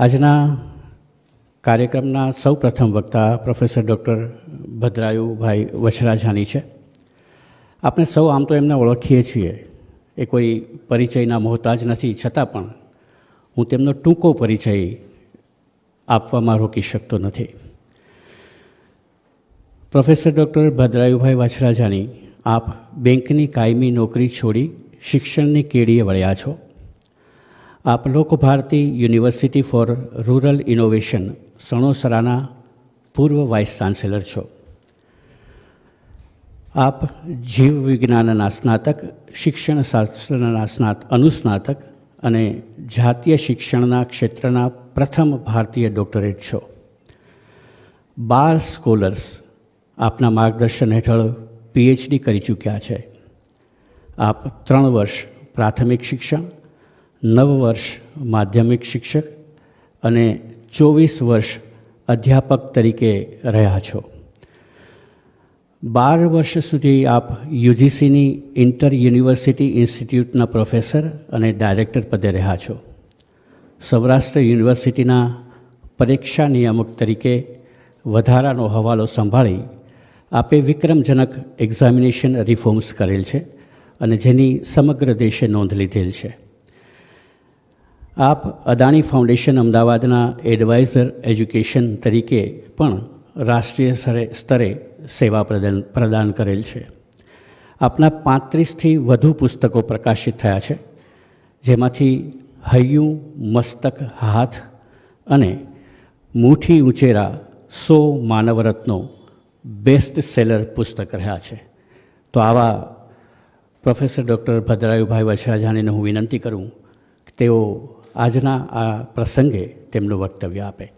આજના કાર્યક્રમના સૌ પ્રથમ વક્તા પ્રોફેસર ડૉક્ટર ભદ્રાયુભાઈ વછરાજાની છે આપણે સૌ આમ તો એમને ઓળખીએ છીએ એ કોઈ પરિચયના મોહતાજ નથી છતાં પણ હું તેમનો ટૂંકો પરિચય આપવામાં રોકી શકતો નથી પ્રોફેસર ડૉક્ટર ભદ્રાયુભાઈ વછરાજાની આપ બેંકની કાયમી નોકરી છોડી શિક્ષણની કેડીએ વળ્યા છો આપ Lokbharti university for rural innovation સણોસરાના પૂર્વ વાઇસ ચાન્સેલર છો આપ જીવવિજ્ઞાનના સ્નાતક શિક્ષણશાસ્ત્રના સ્નાત અનુસ્નાતક અને જાતીય શિક્ષણના ક્ષેત્રના પ્રથમ ભારતીય ડોક્ટરેટ છો બાર સ્કોલર્સ આપના માર્ગદર્શન હેઠળ પીએચડી કરી ચૂક્યા છે આપ ત્રણ વર્ષ પ્રાથમિક શિક્ષણ નવ વર્ષ માધ્યમિક શિક્ષક અને ચોવીસ વર્ષ અધ્યાપક તરીકે રહ્યા છો બાર વર્ષ સુધી આપ યુજીસીની ઇન્ટર યુનિવર્સિટી ઇન્સ્ટિટ્યૂટના પ્રોફેસર અને ડાયરેક્ટર પદે રહ્યા છો સૌરાષ્ટ્ર યુનિવર્સિટીના પરીક્ષા નિયામક તરીકે વધારાનો હવાલો સંભાળી આપે વિક્રમજનક એક્ઝામિનેશન રિફોર્મ્સ કરેલ છે અને જેની સમગ્ર દેશે નોંધ લીધેલ છે આપ અદાણી ફાઉન્ડેશન અમદાવાદના એડવાઇઝર એજ્યુકેશન તરીકે પણ રાષ્ટ્રીય સ્તરે સ્તરે સેવા પ્રદાન પ્રદાન કરેલ છે આપના પાંત્રીસથી વધુ પુસ્તકો પ્રકાશિત થયા છે જેમાંથી હૈયું મસ્તક હાથ અને મુઠ્ઠી ઉંચેરા સો માનવરત્નો બેસ્ટ સેલર પુસ્તક રહ્યા છે તો આવા પ્રોફેસર ડૉક્ટર ભદ્રાયુભાઈ વછરાજાનીને હું વિનંતી કરું તેઓ આજના આ પ્રસંગે તેમનું વક્તવ્ય આપે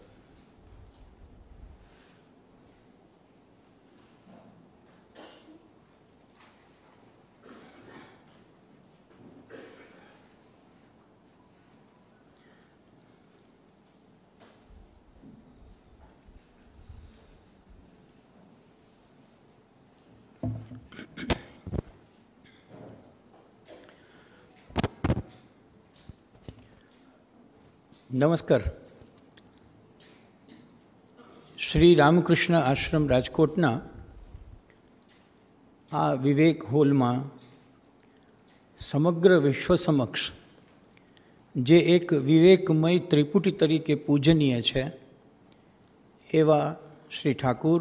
નમસ્કાર શ્રી રામકૃષ્ણ આશ્રમ રાજકોટના આ વિવેક હોલમાં સમગ્ર વિશ્વ સમક્ષ જે એક વિવેકમય ત્રિપુટી તરીકે પૂજનીય છે એવા શ્રી ઠાકુર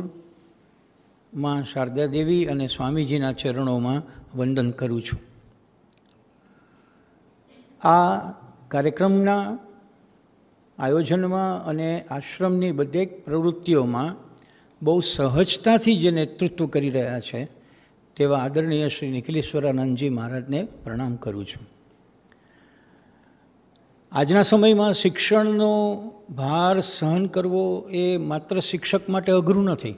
માં શારદા અને સ્વામીજીના ચરણોમાં વંદન કરું છું આ કાર્યક્રમના આયોજનમાં અને આશ્રમની બધેક પ્રવૃત્તિઓમાં બહુ સહજતાથી જે નેતૃત્વ કરી રહ્યા છે તેવા આદરણીય શ્રી નિખિલેશ્વરાનંદજી મહારાજને પ્રણામ કરું છું આજના સમયમાં શિક્ષણનો ભાર સહન કરવો એ માત્ર શિક્ષક માટે અઘરું નથી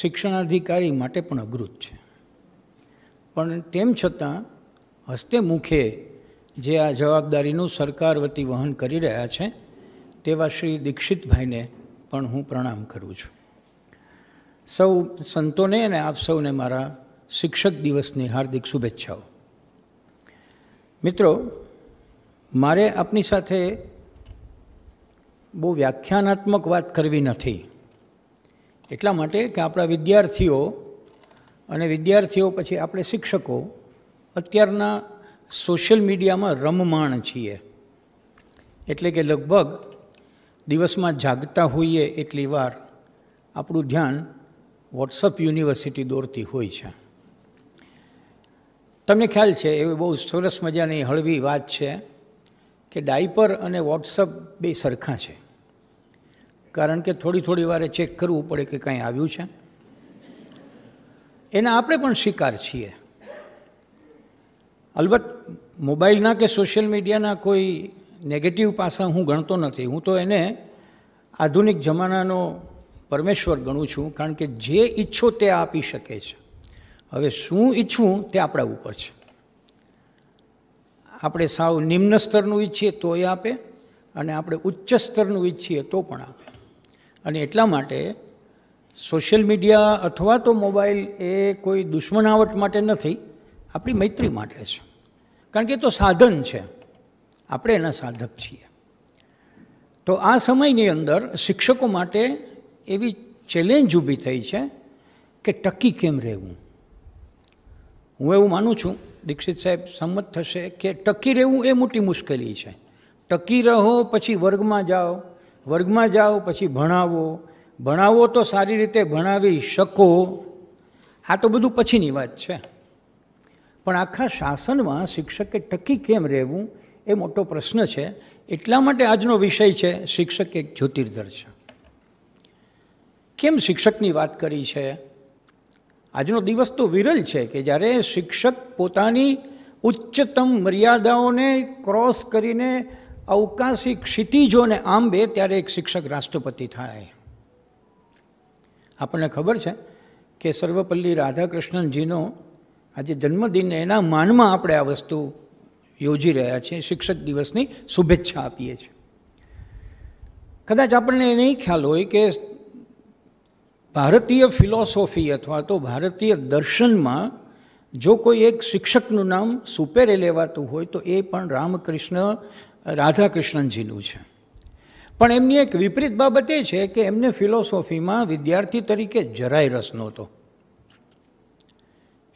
શિક્ષણાધિકારી માટે પણ અઘરું જ છે પણ તેમ છતાં હસ્તે મુખે જે આ જવાબદારીનું સરકાર વતી વહન કરી રહ્યા છે તેવા શ્રી દીક્ષિતભાઈને પણ હું પ્રણામ કરું છું સૌ સંતોને અને આપ સૌને મારા શિક્ષક દિવસની હાર્દિક શુભેચ્છાઓ મિત્રો મારે આપની સાથે બહુ વ્યાખ્યાનાત્મક વાત કરવી નથી એટલા માટે કે આપણા વિદ્યાર્થીઓ અને વિદ્યાર્થીઓ પછી આપણે શિક્ષકો અત્યારના સોશિયલ મીડિયામાં રમમાણ છીએ એટલે કે લગભગ દિવસમાં જાગતા હોઈએ એટલી વાર આપણું ધ્યાન વોટ્સઅપ યુનિવર્સિટી દોરતી હોય છે તમને ખ્યાલ છે એવી બહુ સરસ મજાની હળવી વાત છે કે ડાયપર અને વોટ્સઅપ બે સરખા છે કારણ કે થોડી થોડી વારે ચેક કરવું પડે કે કાંઈ આવ્યું છે એના આપણે પણ શિકાર છીએ અલબત્ત મોબાઈલના કે સોશિયલ મીડિયાના કોઈ નેગેટિવ પાસા હું ગણતો નથી હું તો એને આધુનિક જમાનાનો પરમેશ્વર ગણું છું કારણ કે જે ઈચ્છો તે આપી શકે છે હવે શું ઈચ્છવું તે આપણા ઉપર છે આપણે સાવ નિમ્ન સ્તરનું ઈચ્છીએ તો એ આપે અને આપણે ઉચ્ચ સ્તરનું ઈચ્છીએ તો પણ આપે અને એટલા માટે સોશિયલ મીડિયા અથવા તો મોબાઈલ એ કોઈ દુશ્મનાવટ માટે નથી આપણી મૈત્રી માટે છે કારણ કે એ તો સાધન છે આપણે એના સાધક છીએ તો આ સમયની અંદર શિક્ષકો માટે એવી ચેલેન્જ ઊભી થઈ છે કે ટકી કેમ રહેવું હું એવું માનું છું દીક્ષિત સાહેબ સંમત થશે કે ટકી રહેવું એ મોટી મુશ્કેલી છે ટકી રહો પછી વર્ગમાં જાઓ વર્ગમાં જાઓ પછી ભણાવો ભણાવો તો સારી રીતે ભણાવી શકો આ તો બધું પછીની વાત છે પણ આખા શાસનમાં શિક્ષકે ટકી કેમ રહેવું એ મોટો પ્રશ્ન છે એટલા માટે આજનો વિષય છે શિક્ષક એક જ્યોતિર્ધર છે કેમ શિક્ષકની વાત કરી છે આજનો દિવસ તો વિરલ છે કે જ્યારે શિક્ષક પોતાની ઉચ્ચતમ મર્યાદાઓને ક્રોસ કરીને અવકાશી ક્ષિતિજોને આંબે ત્યારે એક શિક્ષક રાષ્ટ્રપતિ થાય આપણને ખબર છે કે સર્વપલ્લી રાધાકૃષ્ણનજીનો આજે જન્મદિન એના માનમાં આપણે આ વસ્તુ યોજી રહ્યા છે શિક્ષક દિવસની શુભેચ્છા આપીએ છીએ કદાચ આપણને એ નહીં ખ્યાલ હોય કે ભારતીય ફિલોસોફી અથવા તો ભારતીય દર્શનમાં જો કોઈ એક શિક્ષકનું નામ સુપેરે લેવાતું હોય તો એ પણ રામકૃષ્ણ રાધાકૃષ્ણનજીનું છે પણ એમની એક વિપરીત બાબત એ છે કે એમને ફિલોસોફીમાં વિદ્યાર્થી તરીકે જરાય રસ નહોતો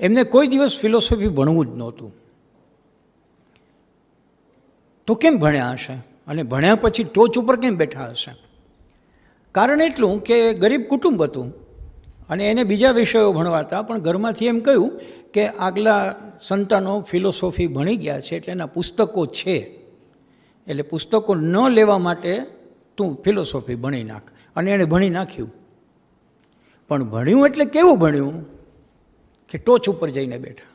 એમને કોઈ દિવસ ફિલોસોફી ભણવું જ નહોતું તો કેમ ભણ્યા હશે અને ભણ્યા પછી ટોચ ઉપર કેમ બેઠા હશે કારણ એટલું કે ગરીબ કુટુંબ હતું અને એને બીજા વિષયો ભણવા ભણવાતા પણ ઘરમાંથી એમ કહ્યું કે આગલા સંતાનો ફિલોસોફી ભણી ગયા છે એટલે એના પુસ્તકો છે એટલે પુસ્તકો ન લેવા માટે તું ફિલોસોફી ભણી નાખ અને એણે ભણી નાખ્યું પણ ભણ્યું એટલે કેવું ભણ્યું કે ટોચ ઉપર જઈને બેઠા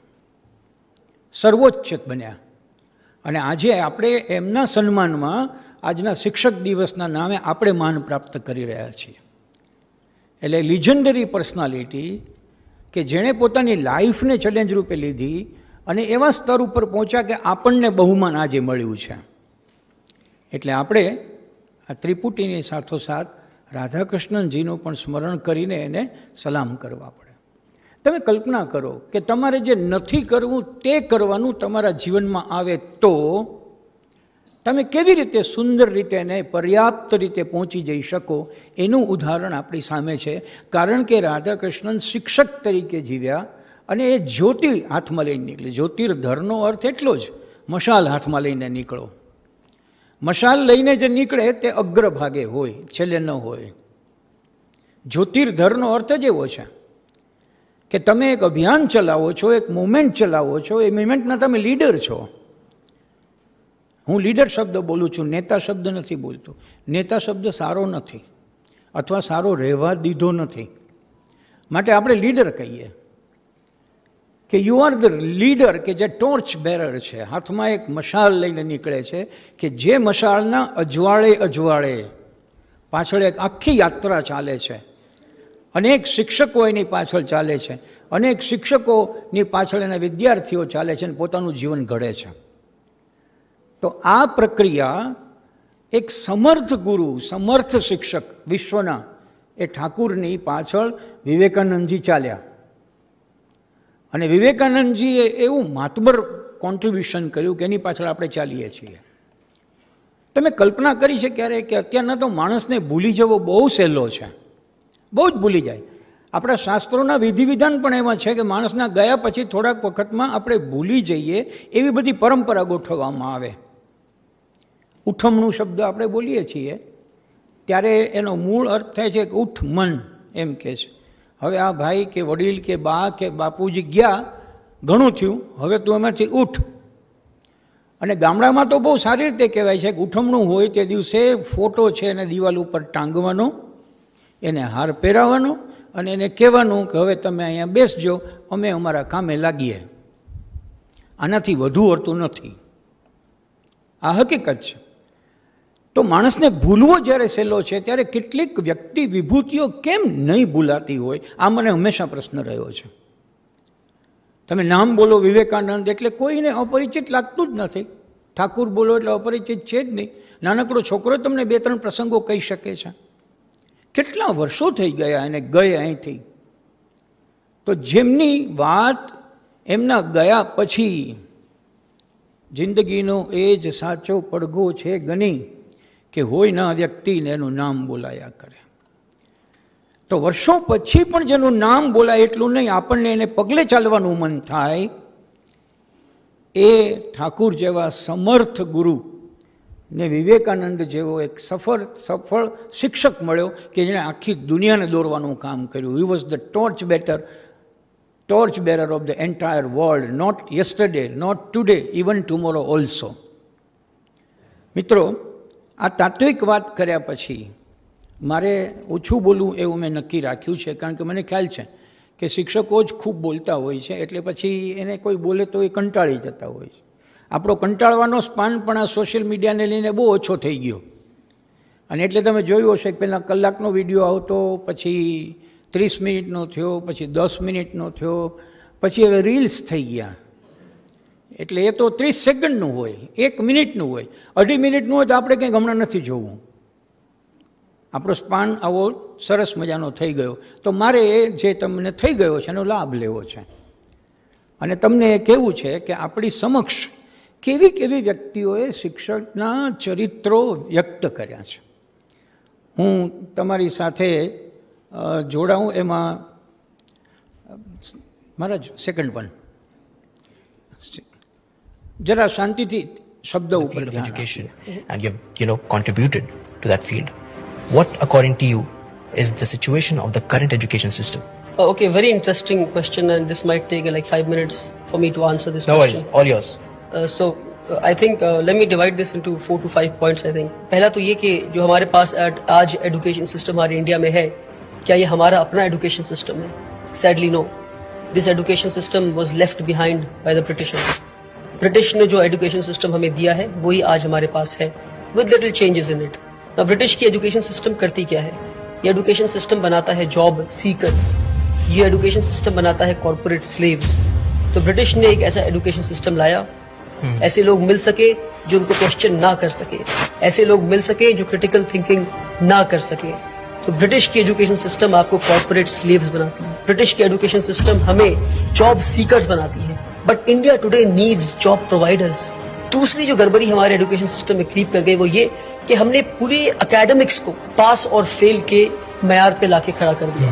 સર્વોચ્ચ બન્યા અને આજે આપણે એમના સન્માનમાં આજના શિક્ષક દિવસના નામે આપણે માન પ્રાપ્ત કરી રહ્યા છીએ એટલે લિજન્ડરી પર્સનાલિટી કે જેણે પોતાની લાઈફને ચેલેન્જ રૂપે લીધી અને એવા સ્તર ઉપર પહોંચ્યા કે આપણને બહુમાન આજે મળ્યું છે એટલે આપણે આ ત્રિપુટીની સાથોસાથ રાધાકૃષ્ણનજીનું પણ સ્મરણ કરીને એને સલામ કરવા પડે તમે કલ્પના કરો કે તમારે જે નથી કરવું તે કરવાનું તમારા જીવનમાં આવે તો તમે કેવી રીતે સુંદર રીતે અને પર્યાપ્ત રીતે પહોંચી જઈ શકો એનું ઉદાહરણ આપણી સામે છે કારણ કે રાધાકૃષ્ણન શિક્ષક તરીકે જીવ્યા અને એ જ્યોતિ હાથમાં લઈને નીકળે જ્યોતિર્ધરનો અર્થ એટલો જ મશાલ હાથમાં લઈને નીકળો મશાલ લઈને જે નીકળે તે અગ્રભાગે હોય છેલ્લે ન હોય જ્યોતિર્ધરનો અર્થ જ એવો છે કે તમે એક અભિયાન ચલાવો છો એક મુમેન્ટ ચલાવો છો એ મુમેન્ટના તમે લીડર છો હું લીડર શબ્દ બોલું છું નેતા શબ્દ નથી બોલતો નેતા શબ્દ સારો નથી અથવા સારો રહેવા દીધો નથી માટે આપણે લીડર કહીએ કે યુ આર ધ લીડર કે જે ટોર્ચ બેરર છે હાથમાં એક મશાલ લઈને નીકળે છે કે જે મશાળના અજવાળે અજવાળે પાછળ એક આખી યાત્રા ચાલે છે અનેક શિક્ષકો એની પાછળ ચાલે છે અનેક શિક્ષકોની પાછળ એના વિદ્યાર્થીઓ ચાલે છે અને પોતાનું જીવન ઘડે છે તો આ પ્રક્રિયા એક સમર્થ ગુરુ સમર્થ શિક્ષક વિશ્વના એ ઠાકુરની પાછળ વિવેકાનંદજી ચાલ્યા અને વિવેકાનંદજીએ એવું માતબર કોન્ટ્રીબ્યુશન કર્યું કે એની પાછળ આપણે ચાલીએ છીએ તમે કલ્પના કરી છે ક્યારે કે અત્યારના તો માણસને ભૂલી જવો બહુ સહેલો છે બહુ જ ભૂલી જાય આપણા શાસ્ત્રોના વિધિવિધાન પણ એવા છે કે માણસના ગયા પછી થોડાક વખતમાં આપણે ભૂલી જઈએ એવી બધી પરંપરા ગોઠવવામાં આવે ઉઠમણું શબ્દ આપણે બોલીએ છીએ ત્યારે એનો મૂળ અર્થ થાય છે કે ઉઠ મન એમ કહે છે હવે આ ભાઈ કે વડીલ કે બા કે બાપુજી ગયા ઘણું થયું હવે તું એમાંથી ઉઠ અને ગામડામાં તો બહુ સારી રીતે કહેવાય છે કે ઉઠમણું હોય તે દિવસે ફોટો છે એને દિવાલ ઉપર ટાંગવાનો એને હાર પહેરાવવાનો અને એને કહેવાનું કે હવે તમે અહીંયા બેસજો અમે અમારા કામે લાગીએ આનાથી વધુ હોતું નથી આ હકીકત છે તો માણસને ભૂલવો જ્યારે સહેલો છે ત્યારે કેટલીક વ્યક્તિ વિભૂતિઓ કેમ નહીં ભૂલાતી હોય આ મને હંમેશા પ્રશ્ન રહ્યો છે તમે નામ બોલો વિવેકાનંદ એટલે કોઈને અપરિચિત લાગતું જ નથી ઠાકુર બોલો એટલે અપરિચિત છે જ નહીં નાનકડો છોકરો તમને બે ત્રણ પ્રસંગો કહી શકે છે કેટલા વર્ષો થઈ ગયા એને ગઈ અહીંથી તો જેમની વાત એમના ગયા પછી જિંદગીનો એ જ સાચો પડઘો છે ગની કે હોય ના વ્યક્તિને એનું નામ બોલાયા કરે તો વર્ષો પછી પણ જેનું નામ બોલાય એટલું નહીં આપણને એને પગલે ચાલવાનું મન થાય એ ઠાકુર જેવા સમર્થ ગુરુ ને વિવેકાનંદ જેવો એક સફળ સફળ શિક્ષક મળ્યો કે જેણે આખી દુનિયાને દોરવાનું કામ કર્યું he was the torch better torch bearer of the entire world not yesterday not today even tomorrow also મિત્રો આ તાત્વિક વાત કર્યા પછી મારે ઓછું બોલવું એવું મેં નક્કી રાખ્યું છે કારણ કે મને ખ્યાલ છે કે શિક્ષકો જ ખૂબ બોલતા હોય છે એટલે પછી એને કોઈ બોલે તો એ કંટાળી જતા હોય છે આપણો કંટાળવાનો સ્પાન પણ આ સોશિયલ મીડિયાને લઈને બહુ ઓછો થઈ ગયો અને એટલે તમે જોયું હશે કે પહેલાં કલાકનો વિડીયો આવતો પછી ત્રીસ મિનિટનો થયો પછી દસ મિનિટનો થયો પછી હવે રીલ્સ થઈ ગયા એટલે એ તો ત્રીસ સેકન્ડનું હોય એક મિનિટનું હોય અઢી મિનિટનું હોય તો આપણે કંઈ હમણાં નથી જોવું આપણો સ્પાન આવો સરસ મજાનો થઈ ગયો તો મારે એ જે તમને થઈ ગયો છે એનો લાભ લેવો છે અને તમને એ કહેવું છે કે આપણી સમક્ષ કેવી કેવી વ્યક્તિઓએ શિક્ષકના ચરિત્રો વ્યક્ત કર્યા છે હું તમારી સાથે જોડાઉં એમાં મહારાજ સેકન્ડ વન જરા શાંતિથી શબ્દ ઉપર education and you you know contributed to that field what according to you is the situation of the current education system okay very interesting question, and this might take like five minutes for me to answer this. No question. worries, so I think let me divide this into four to five points I think पहला तो ये कि जो हमारे पास आज education system हमारे India में है क्या ये हमारा अपना एजुकेशन सिस्टम है sadly no this education system was left behind by the Britishers British ने जो एजुकेशन सिस्टम हमें दिया है वही आज हमारे पास है with little changes in it British की एजुकेशन सिस्टम करती क्या है ये एजुकेशन सिस्टम बनाता है जॉब सीकर्स ये एजुकेशन सिस्टम बनाता है कॉरपोरेट स्लेव्स तो ब्रिटिश ने एक ऐसा एजुकेशन सिस्टम लाया हम्म। ऐसे लोग मिल सके जो उनको क्वेश्चन ना कर सके ऐसे लोग मिल सके जो क्रिटिकल थिंकिंग ना कर सके तो ब्रिटिश की एजुकेशन सिस्टम आपको कॉर्पोरेट स्लेव्स बनाती है ब्रिटिश की एजुकेशन सिस्टम हमें जॉब सीकर्स बनाती है but India today needs job providers दूसरी जो गड़बड़ी हमारे एजुकेशन सिस्टम में क्रीप कर गई वो ये कि हमने पूरे अकेडमिक्स को पास और फेल के मैार पे लाके खड़ा कर दिया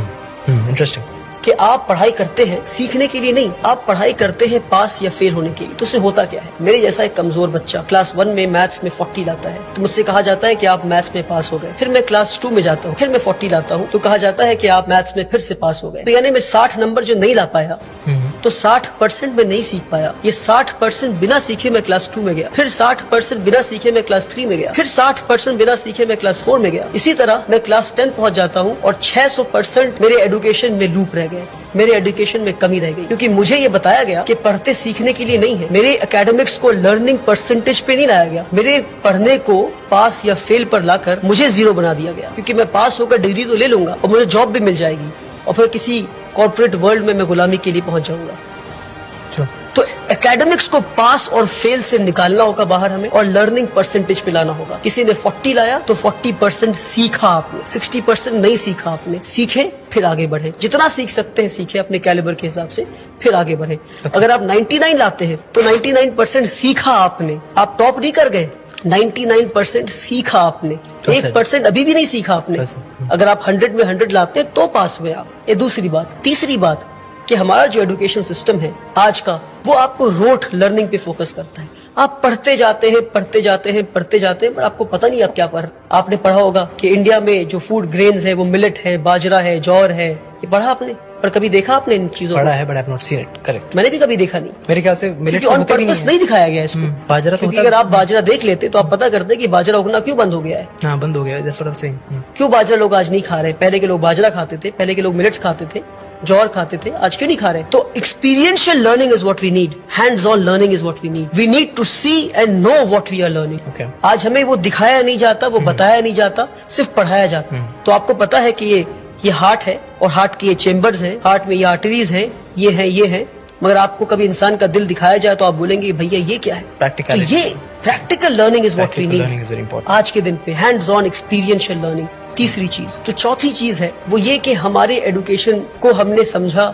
इंटरेस्टिंग हम्म, हम्म, कि आप पढ़ाई करते हैं सीखने के लिए नहीं आप पढ़ाई करते हैं पास या फेल होने के लिए तो उसे होता क्या है मेरे जैसा एक कमजोर बच्चा क्लास वन में मैथ्स में फोर्टी लाता है तो मुझसे कहा जाता है की आप मैथ्स में पास हो गए फिर मैं क्लास टू में जाता हूँ फिर मैं फोर्टी लाता हूँ तो कहा जाता है की आप मैथ्स में फिर से पास हो गए तो यानी मैं साठ नंबर जो नहीं ला पाया हम्म। तो 60 परसेंट में नहीं सीख पाया ये 60 परसेंट बिना सीखे मैं क्लास टू में गया फिर 60 परसेंट बिना सीखे मैं क्लास थ्री में गया फिर 60 परसेंट बिना सीखे मैं क्लास फोर में गया इसी तरह मैं क्लास टेन पहुंच जाता हूँ और छह परसेंट मेरे एडुकेशन में लूप रह गए मेरे एडुकेशन में कमी रह गई क्योंकि मुझे ये बताया गया कि पढ़ते सीखने के लिए नहीं है मेरे एकेडमिक्स को लर्निंग परसेंटेज पे नहीं लाया गया मेरे पढ़ने को पास या फेल पर लाकर मुझे जीरो बना दिया गया क्योंकि मैं पास होकर डिग्री तो ले लूंगा और मुझे जॉब भी मिल जाएगी और फिर किसी कॉर्पोरेट वर्ल्ड में मैं गुलामी के लिए पहुंच जाऊंगा तो एकेडमिक्स को पास और फेल से निकालना होगा बाहर हमें और लर्निंग परसेंटेज पे लाना होगा किसी ने 40 लाया तो 40 परसेंट सीखा आपने 60 परसेंट नहीं सीखा आपने सीखे फिर आगे बढ़े जितना सीख सकते हैं सीखे अपने कैलिबर के हिसाब से फिर आगे बढ़े okay. अच्छा। अगर आप 99 लाते हैं तो 99 परसेंट सीखा आपने आप टॉप नहीं कर गए 99 परसेंट सीखा आपने तो एक परसेंट अभी भी नहीं सीखा आपने तो अगर आप हंड्रेड में हंड्रेड लाते तो पास हुए आप ये दूसरी बात तीसरी बात कि हमारा जो एजुकेशन सिस्टम है आज का वो आपको रोट लर्निंग पे फोकस करता है आप पढ़ते जाते हैं पढ़ते जाते हैं पढ़ते जाते हैं पर आपको पता नहीं आप क्या पढ़ आपने पढ़ा होगा कि इंडिया में जो फूड ग्रेन्स है वो मिलेट है बाजरा है जौर है ये पढ़ा आपने पर कभी देखा आपने इन चीजों पढ़ा है but I not seen it correct मैंने भी कभी देखा नहीं मेरे ख्याल से मिलेट ऑन पर्पस नहीं दिखाया गया इसको हम्म, बाजरा तो अगर आप बाजरा देख लेते तो आप पता करते कि बाजरा उगना क्यों बंद हो गया है हां बंद हो गया है that's what I am saying क्यों बाजरा लोग आज नहीं खा रहे पहले के लोग बाजरा खाते थे पहले के लोग मिलेट्स खाते थे जोर खाते थे आज क्यों नहीं खा रहे तो experiential learning is what we need hands on learning is what we need we need to see and know what we are learning आज हमें वो दिखाया नहीं जाता वो hmm. बताया नहीं जाता सिर्फ पढ़ाया जाता hmm. तो आपको पता है कि ये ये हार्ट है और हार्ट के ये चेम्बर्स है हार्ट में ये आर्टरीज है ये है ये है मगर आपको कभी इंसान का दिल दिखाया जाए तो आप बोलेंगे भैया ये क्या है प्रैक्टिकल तो ये practical learning is what we need आज के दिन पे हैंड्स ऑन एक्सपीरियंशियल लर्निंग तीसरी चीज तो चौथी चीज है वो ये कि हमारे एडुकेशन को हमने समझा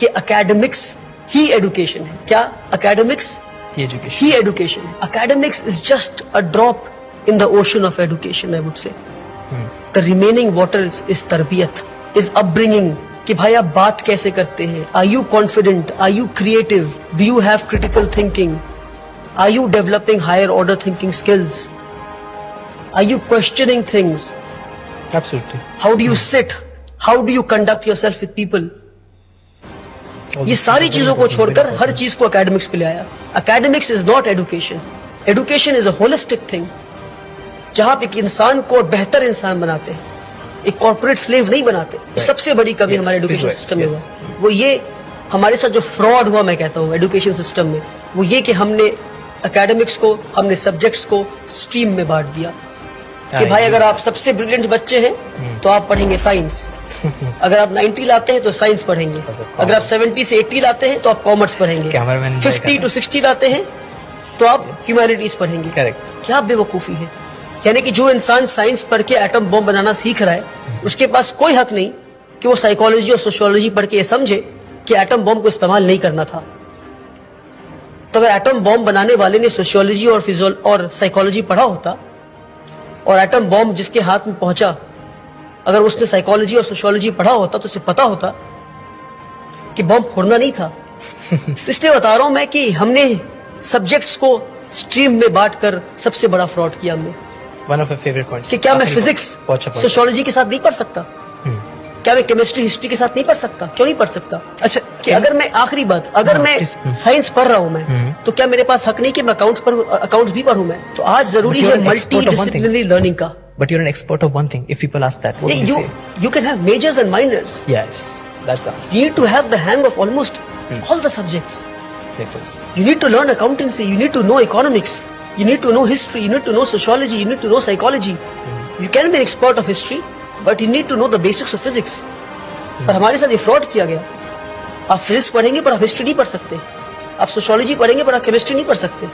कि अकेडमिक्स ही एडुकेशन है क्या अकेडमिक्स एजुकेशन ही education academics is just a drop in the ocean of education I would say the remaining water is तरबियत इज अपब्रिंगिंग कि भाई आप बात कैसे करते हैं are you confident are you creative do you have critical thinking are you developing higher order thinking skills are you questioning things how do you sit how do you conduct yourself with people ये सारी चीजों को छोड़कर हर चीज को academics पे ले आया academics is not education education is a holistic thing जहां आप एक इंसान को बेहतर इंसान बनाते हैं एक कॉर्पोरेट स्लेव नहीं बनाते right. सबसे बड़ी कमी yes, हमारे एजुकेशन सिस्टम में हुआ वो ये हमारे साथ जो फ्रॉड हुआ मैं कहता हूँ एजुकेशन सिस्टम में वो ये कि हमने अकेडमिक्स को हमने सब्जेक्ट्स को स्ट्रीम में बांट दिया कि भाई अगर आप सबसे ब्रिलियंट बच्चे हैं hmm. तो आप पढ़ेंगे साइंस अगर आप 90 लाते हैं तो साइंस पढ़ेंगे अगर आप 70 से 80 लाते हैं तो आप कॉमर्स पढ़ेंगे 50 टू 60 लाते हैं तो आप ह्यूमैनिटीज पढ़ेंगे करेक्ट क्या बेवकूफ़ी है यानी कि जो इंसान साइंस पढ़ के एटम बम बनाना सीख रहा है उसके पास कोई हक नहीं कि वो साइकोलॉजी और सोशियोलॉजी पढ़ के ये समझे कि एटम बॉम्ब को इस्तेमाल नहीं करना था तो अगर एटम बॉम्ब बनाने वाले ने सोशियोलॉजी और फिजोल और साइकोलॉजी पढ़ा होता और एटम बॉम्ब जिसके हाथ में पहुंचा अगर उसने साइकोलॉजी और सोशियोलॉजी पढ़ा होता तो उसे पता होता कि बॉम्ब फोड़ना नहीं था तो इसलिए बता रहा हूं मैं कि हमने सब्जेक्ट्स को स्ट्रीम में बांटकर सबसे बड़ा फ्रॉड किया हमने वन ऑफ फेवरेट पॉइंट्स कि क्या मैं फिजिक्स सोशोलॉजी के साथ नहीं पढ़ सकता hmm. क्या मैं केमिस्ट्री हिस्ट्री के साथ नहीं पढ़ सकता क्यों नहीं पढ़ सकता अच्छा कि अगर मैं आखिरी बात अगर हाँ, मैं साइंस पढ़ रहा हूँ मैं hmm. तो क्या मेरे पास हक नहीं कि मैं अकाउंट्स पर अकाउंट्स भी पढ़ूं मैं तो आज जरूरी है मल्टीडिसिप्लिनरी लर्निंग का but you an expert of one thing if people ask that you can have majors and minors yes that's answer you need to have the hang of almost all the subjects you need to learn accountancy you need to know economics You need to know history, you need to know sociology, you need to know psychology. You can be an expert of history, but you need to know the basics of physics पर hmm. हमारे साथ ये fraud किया गया आप physics पढ़ेंगे पर आप हिस्ट्री नहीं पढ़ सकते आप सोशोलॉजी पढ़ेंगे पर आप केमिस्ट्री नहीं पढ़ सकते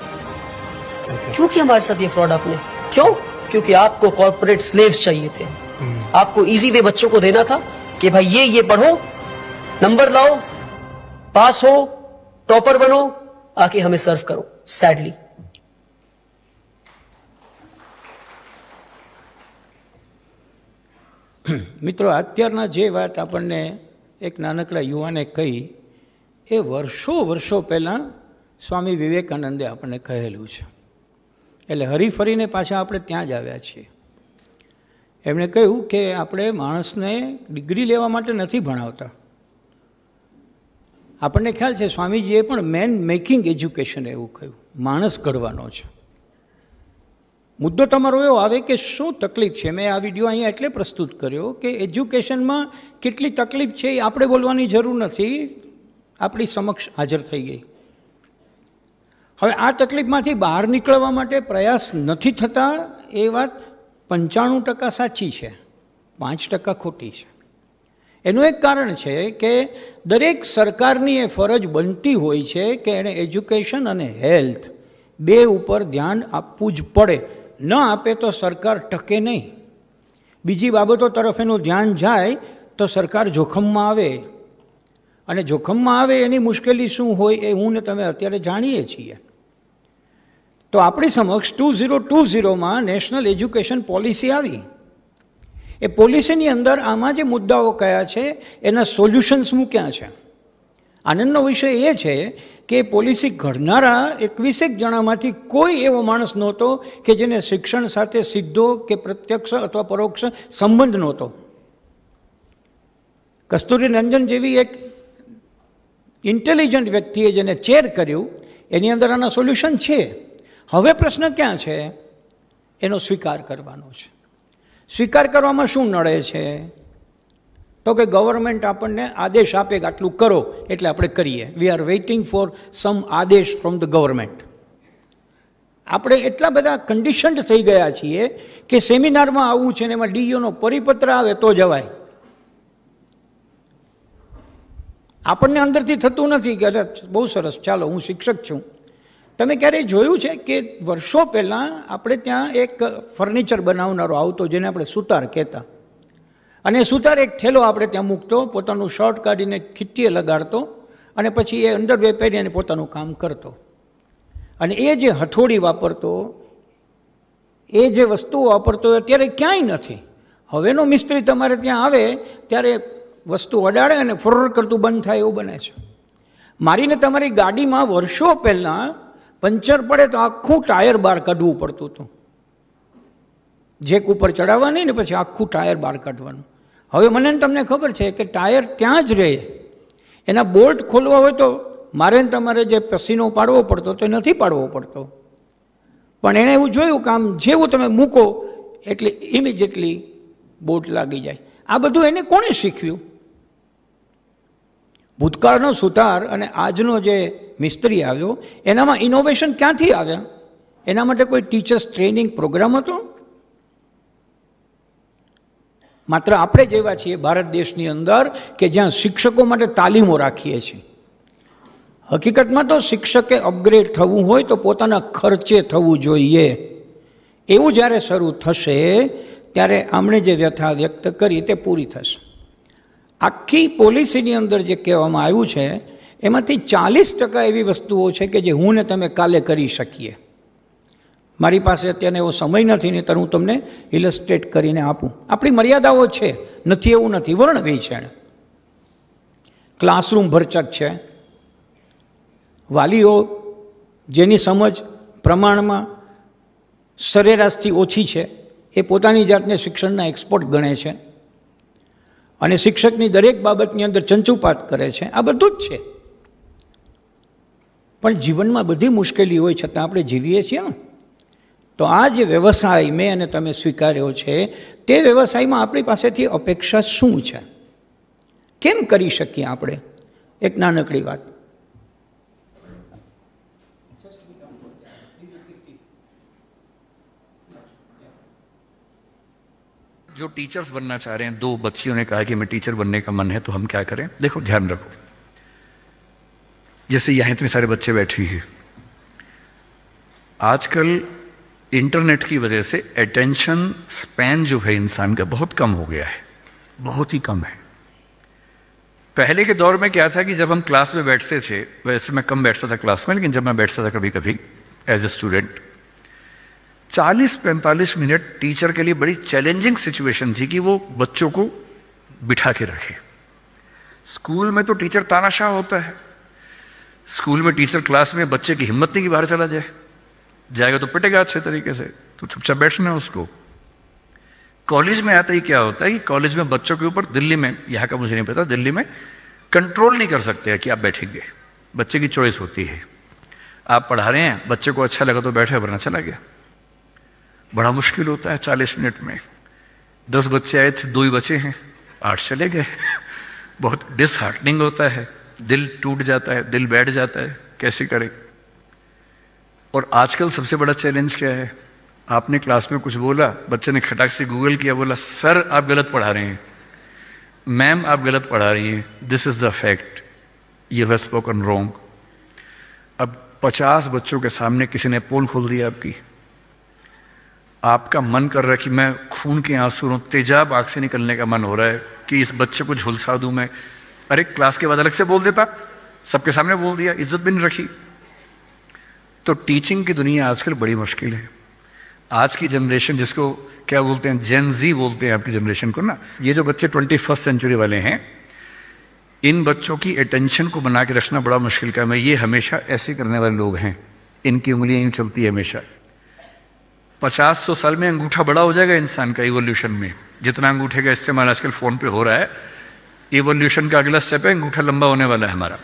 क्योंकि हमारे साथ ये फ्रॉड आपने क्यों क्योंकि आपको कॉर्पोरेट स्लेव्स चाहिए थे hmm. आपको इजी वे बच्चों को देना था कि भाई ये ये पढ़ो नंबर लाओ पास हो टॉपर बनो आके हमें सर्व करो सैडली મિત્રો અત્યારના જે વાત આપણને એક નાનકડા યુવાને કહી એ વર્ષો વર્ષો પહેલાં સ્વામી વિવેકાનંદે આપણને કહેલું છે એટલે હરીફરીને પાછા આપણે ત્યાં જ આવ્યા છીએ એમણે કહ્યું કે આપણે માણસને ડિગ્રી લેવા માટે નથી ભણાવતા આપણને ખ્યાલ છે સ્વામીજીએ પણ મેન મેકિંગ એજ્યુકેશન એવું કહ્યું માણસ ઘડવાનો છે મુદ્દો તમારો એવો આવે કે શું તકલીફ છે મેં આ વિડીયો અહીંયા એટલે પ્રસ્તુત કર્યો કે એજ્યુકેશનમાં કેટલી તકલીફ છે એ આપણે બોલવાની જરૂર નથી આપણી સમક્ષ હાજર થઈ ગઈ હવે આ તકલીફમાંથી બહાર નીકળવા માટે પ્રયાસ નથી થતા એ વાત પંચાણું ટકા સાચી છે પાંચ ટકા ખોટી છે એનું એક કારણ છે કે દરેક સરકારની એ ફરજ બનતી હોય છે કે એણે એજ્યુકેશન અને હેલ્થ બે ઉપર ધ્યાન આપવું જ પડે ન આપે તો સરકાર ટકે નહીં બીજી બાબતો તરફ એનું ધ્યાન જાય તો સરકાર જોખમમાં આવે અને જોખમમાં આવે એની મુશ્કેલી શું હોય એ હું ને તમે અત્યારે જાણીએ છીએ તો આપણી સમક્ષ ટુ ઝીરો ટુ ઝીરોમાં નેશનલ એજ્યુકેશન પોલિસી આવી એ પોલિસીની અંદર આમાં જે મુદ્દાઓ કયા છે એના સોલ્યુશન્સ મૂક્યા છે આનંદનો વિષય એ છે કે પોલિસી ઘડનારા એકવીસેક જણામાંથી કોઈ એવો માણસ નહોતો કે જેને શિક્ષણ સાથે સીધો કે પ્રત્યક્ષ અથવા પરોક્ષ સંબંધ નહોતો કસ્તુરી રંજન જેવી એક ઇન્ટેલિજન્ટ વ્યક્તિએ જેને ચેર કર્યું એની અંદર આના સોલ્યુશન છે હવે પ્રશ્ન ક્યાં છે એનો સ્વીકાર કરવાનો છે સ્વીકાર કરવામાં શું નડે છે તો કે ગવર્મેન્ટ આપણને આદેશ આપે કે આટલું કરો એટલે આપણે કરીએ we are waiting for some આદેશ ફ્રોમ ધ ગવર્મેન્ટ આપણે એટલા બધા કન્ડિશન્ડ થઈ ગયા છીએ કે સેમિનારમાં આવવું છે ને એમાં ડીયુનો પરિપત્ર આવે તો જવાય આપણને અંદરથી થતું નથી કે અરે બહુ સરસ ચાલો હું શિક્ષક છું તમે ક્યારેય જોયું છે કે વર્ષો પહેલાં આપણે ત્યાં એક ફર્નિચર બનાવનારો આવતો જેને આપણે સુતાર કહેતા અને સુતાર એક થેલો આપણે ત્યાં મૂકતો પોતાનું શર્ટ કાઢીને ખીટ્ટીએ લગાડતો અને પછી એ અંડરવેર અને પોતાનું કામ કરતો અને એ જે હથોડી વાપરતો એ જે વસ્તુઓ વાપરતો અત્યારે ક્યાંય નથી હવેનો મિસ્ત્રી તમારે ત્યાં આવે ત્યારે વસ્તુ અડાડે અને ફોરવર કરતું બંધ થાય એવું બને છે મારીને તમારી ગાડીમાં વર્ષો પહેલાં પંચર પડે તો આખું ટાયર બહાર કાઢવું પડતું હતું જેક ઉપર ચડાવવાની ને પછી આખું ટાયર બહાર કાઢવાનું હવે મને તમને ખબર છે કે ટાયર ત્યાં જ રહે એના બોલ્ટ ખોલવા હોય તો મારે તમારે જે પસીનો પાડવો પડતો તે નથી પાડવો પડતો પણ એણે એવું જોયું કામ જેવું તમે મૂકો એટલે ઇમિજિએટલી બોટ લાગી જાય આ બધું એને કોણે શીખ્યું ભૂતકાળનો સુતાર અને આજનો જે મિસ્ત્રી આવ્યો એનામાં ઇનોવેશન ક્યાંથી આવ્યા એના માટે કોઈ ટીચર્સ ટ્રેનિંગ પ્રોગ્રામ હતો માત્ર આપણે જેવા છીએ ભારત દેશની અંદર કે જ્યાં શિક્ષકો માટે તાલીમો રાખીએ છીએ હકીકતમાં તો શિક્ષકે અપગ્રેડ થવું હોય તો પોતાના ખર્ચે થવું જોઈએ એવું જ્યારે શરૂ થશે ત્યારે આમણે જે વ્યથા વ્યક્ત કરી તે પૂરી થશે આખી પોલિસીની અંદર જે કહેવામાં આવ્યું છે એમાંથી ચાલીસ ટકા એવી વસ્તુઓ છે કે જે હું ને તમે કાલે કરી શકીએ મારી પાસે અત્યારે એવો સમય નથી નહીં હું તમને ઇલસ્ટ્રેટ કરીને આપું આપણી મર્યાદાઓ છે નથી એવું નથી વર્ણવી છે એણે ક્લાસરૂમ ભરચક છે વાલીઓ જેની સમજ પ્રમાણમાં સરેરાશથી ઓછી છે એ પોતાની જાતને શિક્ષણના એક્સપોર્ટ ગણે છે અને શિક્ષકની દરેક બાબતની અંદર ચંચુપાત કરે છે આ બધું જ છે પણ જીવનમાં બધી મુશ્કેલી હોય છતાં આપણે જીવીએ છીએ तो आज व्यवसाय में आने तुम्हें स्वीकारियों छे ते व्यवसाय में आपरी पासे थी अपेक्षा શું છે કેમ કરી શકીએ આપણે એક નાનકડી વાત જો ટીચર્સ બનના ચાહરે હે દો બચ્ચિયોને કહા કે મે ટીચર બનને કા મન હે તો હમ ક્યા કરે દેખો ધ્યાન રખો જસે યહ હે इतने सारे बच्चे બેઠે હૈ આજકલ इंटरनेट की वजह से अटेंशन स्पैन जो है इंसान का बहुत कम हो गया है बहुत ही कम है पहले के दौर में क्या था कि जब हम क्लास में बैठते थे वैसे मैं कम बैठता था क्लास में लेकिन जब मैं बैठता था कभी कभी एज ए स्टूडेंट 40 पैंतालीस मिनट टीचर के लिए बड़ी चैलेंजिंग सिचुएशन थी कि वो बच्चों को बिठा के रखे स्कूल में तो टीचर तानाशाह होता है स्कूल में टीचर क्लास में बच्चे की हिम्मत नहीं कि बाहर चला जाए जाएगा तो पिटेगा अच्छे तरीके से तो चुपचाप बैठना है उसको कॉलेज में आता ही क्या होता है कि कॉलेज में बच्चों के ऊपर दिल्ली में यहाँ का मुझे नहीं पता दिल्ली में कंट्रोल नहीं कर सकते कि आप बैठेंगे बच्चे की चॉइस होती है आप पढ़ा रहे हैं बच्चे को अच्छा लगा तो बैठे वरना चला गया बड़ा मुश्किल होता है चालीस मिनट में दस बच्चे आए थे दो ही बचे हैं आठ चले गए बहुत डिसहार्टनिंग होता है दिल टूट जाता है दिल बैठ जाता है कैसे करें और आजकल सबसे बड़ा चैलेंज क्या है आपने क्लास में कुछ बोला बच्चे ने खटाक से गूगल किया बोला सर आप गलत पढ़ा रहे हैं मैम आप गलत पढ़ा रही हैं this is the fact you have spoken wrong अब पचास बच्चों के सामने किसी ने पोल खोल दिया आपकी आपका मन कर रहा है कि मैं खून के आंसू हूँ तेजाब आग से निकलने का मन हो रहा है कि इस बच्चे को झुलसा दूं मैं अरे क्लास के बाद अलग से बोल देता सबके सामने बोल दिया इज्जत भी नहीं रखी तो टीचिंग की दुनिया आजकल बड़ी मुश्किल है आज की जनरेशन जिसको क्या बोलते हैं जेन जी बोलते हैं आपकी जनरेशन को ना ये जो बच्चे ट्वेंटी फर्स्ट सेंचुरी वाले हैं इन बच्चों की अटेंशन को बना के रखना बड़ा मुश्किल काम है ये हमेशा ऐसे करने वाले लोग हैं इनकी उंगलियां यूं चलती है हमेशा पचास सौ साल में अंगूठा बड़ा हो जाएगा इंसान का इवोल्यूशन में जितना अंगूठे का इस्तेमाल आजकल फ़ोन पे हो रहा है इवोल्यूशन का अगला स्टेप है अंगूठा लंबा होने वाला है हमारा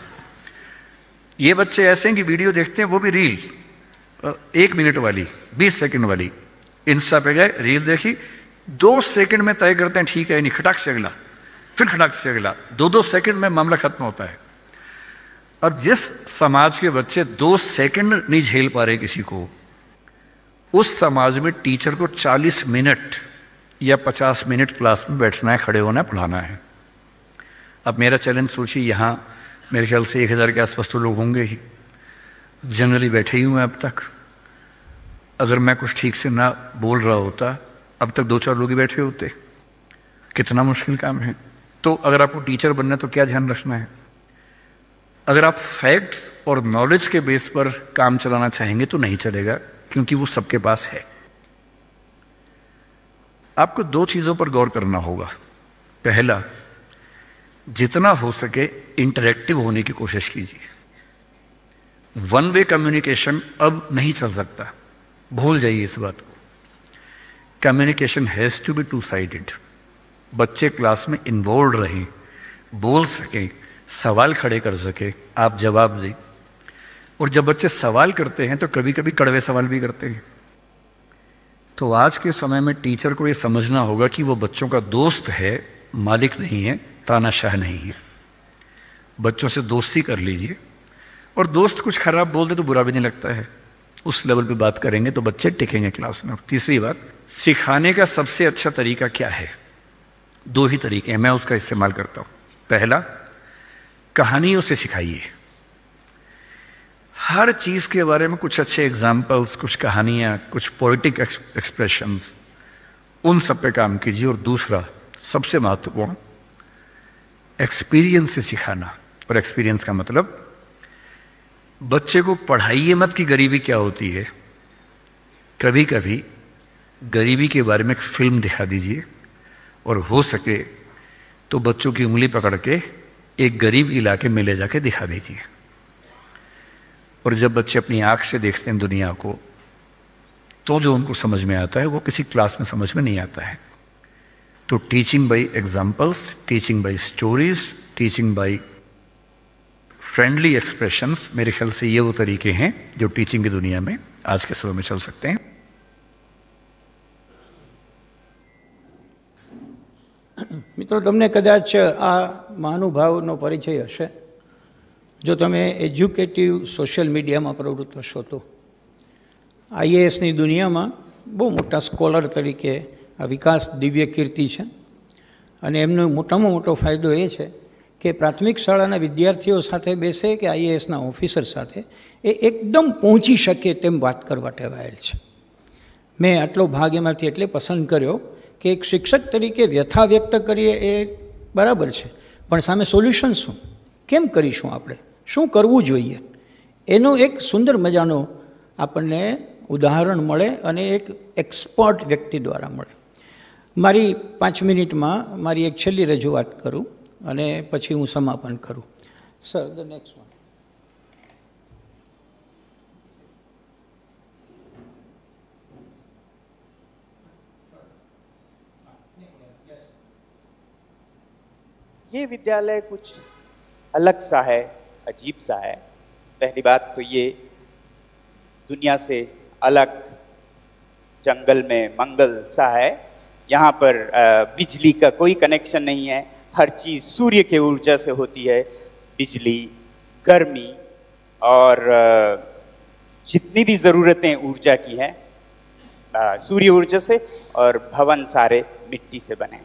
ये बच्चे ऐसे हैं कि वीडियो देखते हैं वो भी रील एक मिनट वाली बीस सेकंड वाली इंस्टा पे गए रील देखी दो सेकंड में तय करते हैं ठीक है नहीं खटाक से अगला फिर खटाक से अगला दो दो सेकंड में मामला खत्म होता है अब जिस समाज के बच्चे दो सेकंड नहीं झेल पा रहे किसी को उस समाज में टीचर को 40 मिनट या 50 मिनट क्लास में बैठना है खड़े होना है पढ़ाना है अब मेरा चैलेंज सोचिए यहां मेरे ख्याल से एक हज़ार के आसपास तो लोग होंगे ही जनरली बैठे ही मैं अब तक अगर मैं कुछ ठीक से ना बोल रहा होता अब तक दो चार लोग ही बैठे होते कितना मुश्किल काम है तो अगर आपको टीचर बनना है तो क्या ध्यान रखना है अगर आप फैक्ट्स और नॉलेज के बेस पर काम चलाना चाहेंगे तो नहीं चलेगा क्योंकि वो सबके पास है आपको दो चीज़ों पर गौर करना होगा पहला जितना हो सके इंटरेक्टिव होने की कोशिश कीजिए वन वे कम्युनिकेशन अब नहीं चल सकता भूल जाइए इस बात को communication has to be two sided बच्चे क्लास में इन्वॉल्व रहें बोल सकें सवाल खड़े कर सके आप जवाब दें और जब बच्चे सवाल करते हैं तो कभी कभी कड़वे सवाल भी करते हैं तो आज के समय में टीचर को यह समझना होगा कि वो बच्चों का दोस्त है मालिक नहीं है तानाशाह नहीं है बच्चों से दोस्ती कर लीजिए और दोस्त कुछ खराब बोल दे तो बुरा भी नहीं लगता है उस लेवल पे बात करेंगे तो बच्चे टिकेंगे क्लास में तीसरी बात सिखाने का सबसे अच्छा तरीका क्या है दो ही तरीके हैं मैं उसका इस्तेमाल करता हूं पहला कहानियों से सिखाइए हर चीज़ के बारे में कुछ अच्छे एग्जाम्पल्स कुछ कहानियां कुछ पोइटिक एक्सप्रेशंस उन सब पे काम कीजिए और दूसरा सबसे महत्वपूर्ण एक्सपीरियंस से सिखाना और एक्सपीरियंस का मतलब बच्चे को पढ़ाइए मत कि गरीबी क्या होती है कभी कभी गरीबी के बारे में एक फिल्म दिखा दीजिए और हो सके तो बच्चों की उंगली पकड़ के एक गरीब इलाके में ले जाके दिखा दीजिए और जब बच्चे अपनी आँख से देखते हैं दुनिया को तो जो उनको समझ में आता है वो किसी क्लास में समझ में नहीं आता है to teaching by examples, teaching by stories, teaching by friendly expressions मेरे ख्याल से ये वो तरीके हैं जो टीचिंग की दुनिया में आज के समय में चल सकते हैं મિત્રો તમને કદાચ આ મહાનુભાવનો પરિચય હશે જો તમે એજ્યુકેટિવ સોશિયલ મીડિયામાં પ્રવૃત્ત હશો તો આઈએએસની દુનિયામાં બહુ મોટા સ્કોલર તરીકે આ વિકાસ દિવ્ય કીર્તિ છે અને એમનો મોટામાં મોટો ફાયદો એ છે કે પ્રાથમિક શાળાના વિદ્યાર્થીઓ સાથે બેસે કે આઈએએસના ઓફિસર સાથે એ એકદમ પહોંચી શકે તેમ વાત કરવા ટેવાયેલ છે મેં આટલો ભાગ એમાંથી એટલે પસંદ કર્યો કે એક શિક્ષક તરીકે વ્યથા વ્યક્ત કરીએ એ બરાબર છે પણ સામે સોલ્યુશન શું કેમ કરીશું આપણે શું કરવું જોઈએ એનો એક સુંદર મજાનો આપણને ઉદાહરણ મળે અને એક એક્સપર્ટ વ્યક્તિ દ્વારા મળે मारी पांच मिनिट में मारी एक छली रजूआत करूँ और पची हूँ समापन करूँ सर द नेक्स्ट वन ये विद्यालय कुछ अलग सा है अजीब सा है पहली बात तो ये दुनिया से अलग जंगल में मंगल सा है यहाँ पर बिजली का कोई कनेक्शन नहीं है हर चीज़ सूर्य के ऊर्जा से होती है बिजली गर्मी और जितनी भी ज़रूरतें ऊर्जा की हैं सूर्य ऊर्जा से और भवन सारे मिट्टी से बने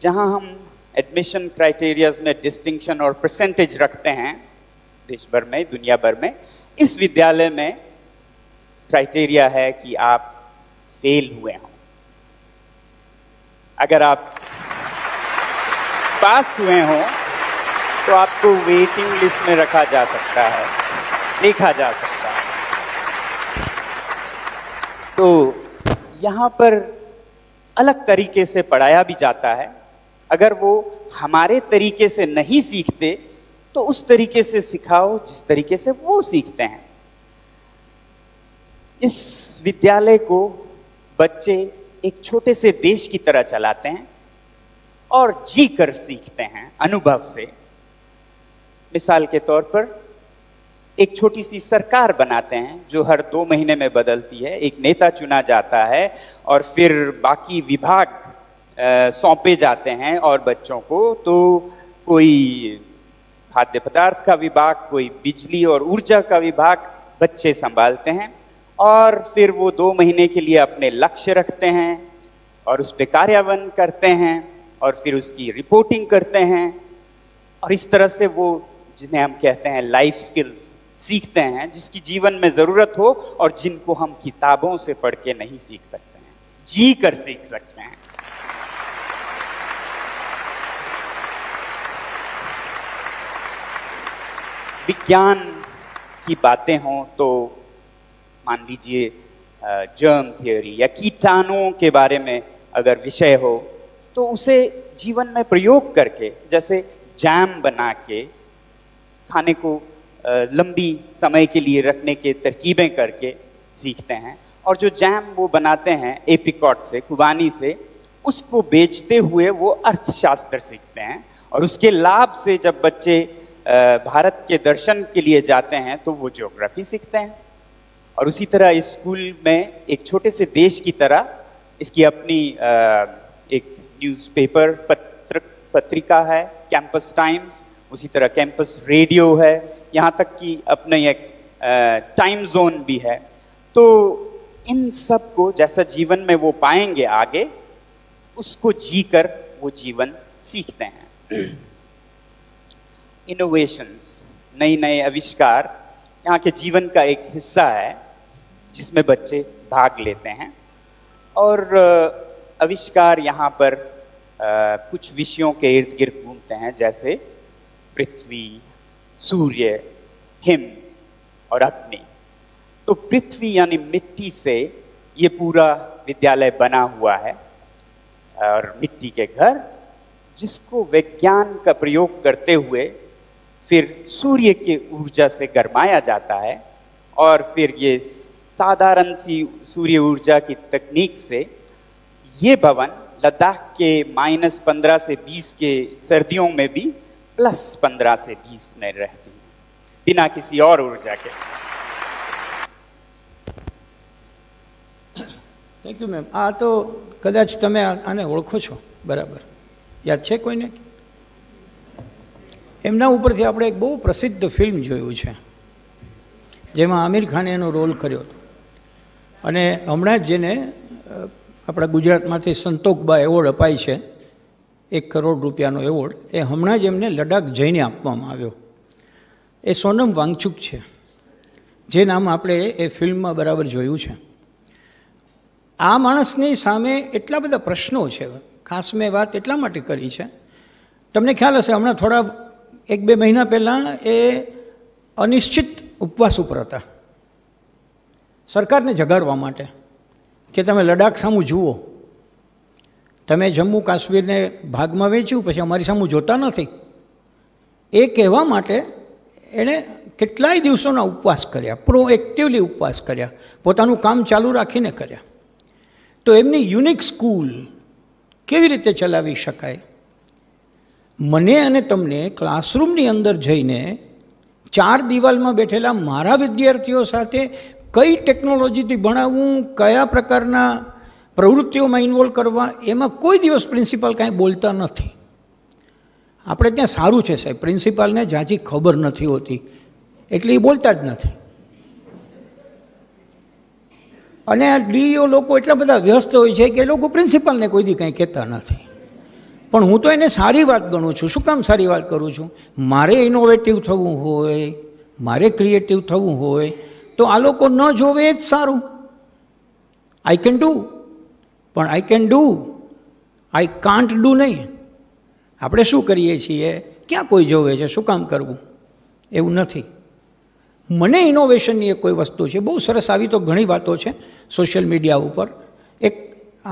जहाँ हम एडमिशन क्राइटेरियाज में डिस्टिंक्शन और परसेंटेज रखते हैं देश भर में दुनिया भर में इस विद्यालय में क्राइटेरिया है कि आप फेल हुए हों अगर आप पास हुए हों तो आपको वेटिंग लिस्ट में रखा जा सकता है लिखा जा सकता है तो यहाँ पर अलग तरीके से पढ़ाया भी जाता है अगर वो हमारे तरीके से नहीं सीखते तो उस तरीके से सिखाओ जिस तरीके से वो सीखते हैं इस विद्यालय को बच्चे एक छोटे से देश की तरह चलाते हैं और जी कर सीखते हैं अनुभव से मिसाल के तौर पर एक छोटी सी सरकार बनाते हैं जो हर दो महीने में बदलती है एक नेता चुना जाता है और फिर बाकी विभाग सौंपे जाते हैं और बच्चों को तो कोई खाद्य पदार्थ का विभाग कोई बिजली और ऊर्जा का विभाग बच्चे संभालते हैं और फिर वो दो महीने के लिए अपने लक्ष्य रखते हैं और उस पर कार्यान्वयन करते हैं और फिर उसकी रिपोर्टिंग करते हैं और इस तरह से वो जिन्हें हम कहते हैं लाइफ स्किल्स सीखते हैं जिसकी जीवन में ज़रूरत हो और जिनको हम किताबों से पढ़ के नहीं सीख सकते हैं जी कर सीख सकते हैं विज्ञान की बातें हों तो मान लीजिए जर्म थियोरी या कीटाणुओं के बारे में अगर विषय हो तो उसे जीवन में प्रयोग करके जैसे जैम बना के खाने को लंबी समय के लिए रखने के तरकीबें करके सीखते हैं और जो जैम वो बनाते हैं एपिकॉट से खुबानी से उसको बेचते हुए वो अर्थशास्त्र सीखते हैं और उसके लाभ से जब बच्चे भारत के दर्शन के लिए जाते हैं तो वो ज्योग्राफी सीखते हैं और उसी तरह इस स्कूल में एक छोटे से देश की तरह इसकी अपनी एक न्यूज़पेपर पत्र पत्रिका है कैंपस टाइम्स उसी तरह कैंपस रेडियो है यहाँ तक कि अपने एक टाइम जोन भी है तो इन सब को जैसा जीवन में वो पाएंगे आगे उसको जी कर वो जीवन सीखते हैं इनोवेशंस नए नए आविष्कार यहाँ के जीवन का एक हिस्सा है जिसमें बच्चे भाग लेते हैं और आविष्कार यहाँ पर कुछ विषयों के इर्द गिर्द घूमते हैं जैसे पृथ्वी सूर्य हिम और अग्नि तो पृथ्वी यानी मिट्टी से ये पूरा विद्यालय बना हुआ है और मिट्टी के घर जिसको विज्ञान का प्रयोग करते हुए फिर सूर्य के ऊर्जा से गरमाया जाता है और फिर ये साधारण सी सूर्य ऊर्जा की तकनीक से ये भवन लद्दाख के माइनस पंद्रह से बीस के सर्दियों में भी प्लस पंद्रह से बीस में रहती है बिना किसी और ऊर्जा के થેન્ક યુ મેમ આ તો કદાચ તમે આને ઓળખો છો બરાબર યાદ છે કોઈને એમના ઉપરથી આપણે એક બહુ પ્રસિદ્ધ ફિલ્મ જોયું છે જેમાં આમિર ખાને એનો રોલ કર્યો હતો અને હમણાં જેને આપણા ગુજરાતમાંથી સંતોકબા એવોર્ડ અપાય છે એક કરોડ રૂપિયાનો એવોર્ડ એ હમણાં જ એમને લડાખ જઈને આપવામાં આવ્યો એ સોનમ વાંગચુક છે જે નામ આપણે એ ફિલ્મમાં બરાબર જોયું છે આ માણસની સામે એટલા બધા પ્રશ્નો છે ખાસ મેં વાત એટલા માટે કરી છે તમને ખ્યાલ હશે હમણાં થોડા એક બે મહિના પહેલાં એ અનિશ્ચિત ઉપવાસ ઉપર હતા સરકારને જગાડવા માટે કે તમે લડાખ સામુ જુઓ તમે જમ્મુ કાશ્મીરને ભાગમાં વેચ્યું પછી અમારી સામુ જોતા નથી એ કહેવા માટે એણે કેટલાય દિવસોના ઉપવાસ કર્યા પ્રોએક્ટિવલી ઉપવાસ કર્યા પોતાનું કામ ચાલુ રાખીને કર્યા તો એમની યુનિક સ્કૂલ કેવી રીતે ચલાવી શકાય મને અને તમને ક્લાસરૂમની અંદર જઈને ચાર દિવાલમાં બેઠેલા મારા વિદ્યાર્થીઓ સાથે કઈ ટેકનોલોજીથી ભણાવવું કયા પ્રકારના પ્રવૃત્તિઓમાં ઇન્વોલ્વ કરવા એમાં કોઈ દિવસ પ્રિન્સિપાલ કાંઈ બોલતા નથી આપણે ત્યાં સારું છે સાહેબ પ્રિન્સિપાલને ઝાંચી ખબર નથી હોતી એટલે એ બોલતા જ નથી અને આ ડીઓ e લોકો એટલા બધા વ્યસ્ત હોય છે કે એ લોકો પ્રિન્સિપાલને કોઈ દી કાંઈ કહેતા નથી પણ હું તો એને સારી વાત ગણું છું શું કામ સારી વાત કરું છું મારે ઇનોવેટિવ થવું હોય મારે ક્રિએટિવ થવું હોય તો આ લોકો ન જોવે જ સારું આઈ કેન ડૂ પણ I can do I can't do નહીં આપણે શું કરીએ છીએ ક્યાં કોઈ જોવે છે શું કામ કરવું એવું નથી મને ઇનોવેશનની એક કોઈ વસ્તુ છે બહુ સરસ આવી તો ઘણી વાતો છે સોશિયલ મીડિયા ઉપર એક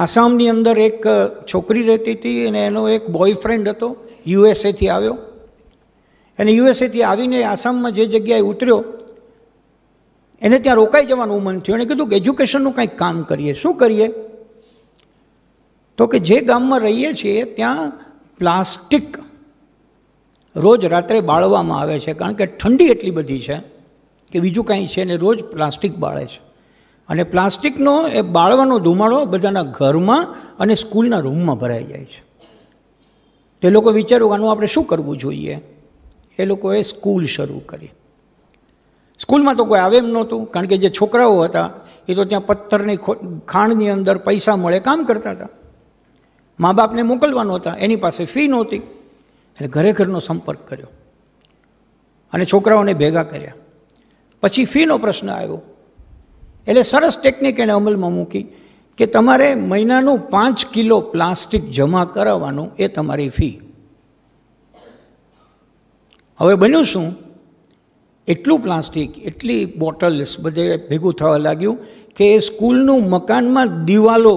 આસામની અંદર એક છોકરી રહેતી હતી અને એનો એક બોયફ્રેન્ડ હતો યુએસએથી આવ્યો અને યુએસએથી આવીને આસામમાં જે જગ્યાએ ઉતર્યો એને ત્યાં રોકાઈ જવાનું મન થયું એણે કીધું કે એજ્યુકેશનનું કંઈક કામ કરીએ શું કરીએ તો કે જે ગામમાં રહીએ છીએ ત્યાં પ્લાસ્ટિક રોજ રાત્રે બાળવામાં આવે છે કારણ કે ઠંડી એટલી બધી છે કે બીજું કાંઈ છે ને રોજ પ્લાસ્ટિક બાળે છે અને પ્લાસ્ટિકનો એ બાળવાનો ધુમાડો બધાના ઘરમાં અને સ્કૂલના રૂમમાં ભરાઈ જાય છે તે લોકો વિચાર્યું આનું આપણે શું કરવું જોઈએ એ લોકોએ સ્કૂલ શરૂ કરી સ્કૂલમાં તો કોઈ આવે એમ નહોતું કારણ કે જે છોકરાઓ હતા એ તો ત્યાં પથ્થરની ખાણની અંદર પૈસા મળે કામ કરતા હતા મા બાપને મોકલવાનો હતા એની પાસે ફી નહોતી એટલે ઘરે ઘરનો સંપર્ક કર્યો અને છોકરાઓને ભેગા કર્યા પછી ફીનો પ્રશ્ન આવ્યો એટલે સરસ ટેકનિક એણે અમલમાં મૂકી કે તમારે મહિનાનું પાંચ કિલો પ્લાસ્ટિક જમા કરાવવાનું એ તમારી ફી હવે બન્યું શું એટલું પ્લાસ્ટિક એટલી બોટલ્સ બધે ભેગું થવા લાગ્યું કે એ સ્કૂલનું મકાનમાં દિવાલો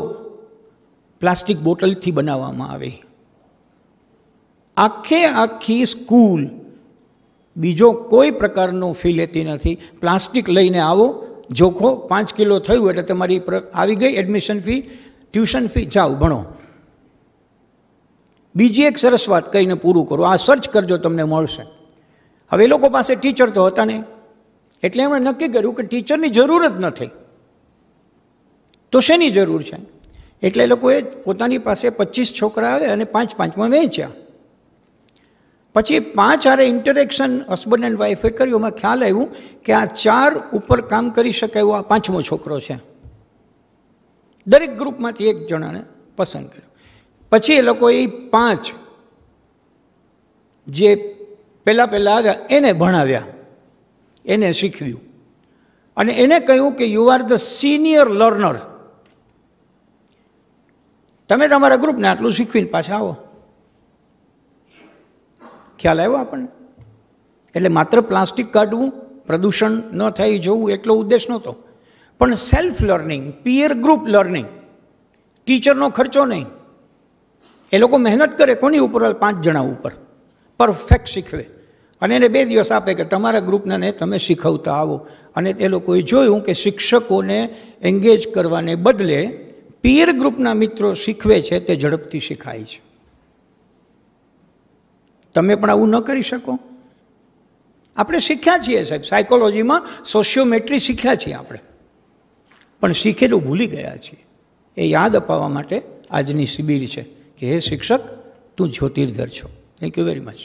પ્લાસ્ટિક બોટલથી બનાવવામાં આવે આખે આખી સ્કૂલ બીજો કોઈ પ્રકારનો ફી લેતી નથી પ્લાસ્ટિક લઈને આવો જોખો પાંચ કિલો થયું એટલે તમારી આવી ગઈ એડમિશન ફી ટ્યુશન ફી જાઓ ભણો બીજી એક સરસ વાત કહીને પૂરું કરો આ સર્ચ કરજો તમને મળશે હવે એ લોકો પાસે ટીચર તો હતા નહીં એટલે એમણે નક્કી કર્યું કે ટીચરની જરૂર જ નથી તો શેની જરૂર છે એટલે એ લોકોએ પોતાની પાસે પચીસ છોકરા આવે અને પાંચ પાંચમાં વેચ્યા પછી પાંચ આરે ઇન્ટરેક્શન હસબન્ડ એન્ડ વાઈફે કર્યું એમાં ખ્યાલ આવ્યું કે આ ચાર ઉપર કામ કરી શકે એવો આ પાંચમો છોકરો છે દરેક ગ્રુપમાંથી એક જણાને પસંદ કર્યું પછી એ લોકોએ પાંચ જે પહેલાં પહેલાં આવ્યા એને ભણાવ્યા એને શીખવ્યું અને એને કહ્યું કે you are the senior learner તમે તમારા ગ્રુપને આટલું શીખવીને પાછા આવો ખ્યાલ આવ્યો આપણને એટલે માત્ર પ્લાસ્ટિક કાઢવું પ્રદૂષણ ન થાય જોવું એટલો ઉદ્દેશ નહોતો પણ self learning peer group learning ટીચરનો ખર્ચો નહીં એ લોકો મહેનત કરે કોની ઉપર પાંચ જણા ઉપર પરફેક્ટ શીખવે અને એને બે દિવસ આપે કે તમારા ગ્રુપને તમે શીખવતા આવો અને એ લોકોએ જોયું કે શિક્ષકોને એન્ગેજ કરવાને બદલે પીર ગ્રુપના મિત્રો શીખવે છે તે ઝડપથી શીખાય છે તમે પણ આવું ન કરી શકો આપણે શીખ્યા છીએ સાહેબ સાયકોલોજીમાં સોશિયોમેટ્રી શીખ્યા છીએ આપણે પણ શીખેલું ભૂલી ગયા છીએ એ યાદ અપાવવા માટે આજની શિબિર છે કે હે શિક્ષક તું જ્યોતિર્ધર છો થેન્ક યુ વેરી મચ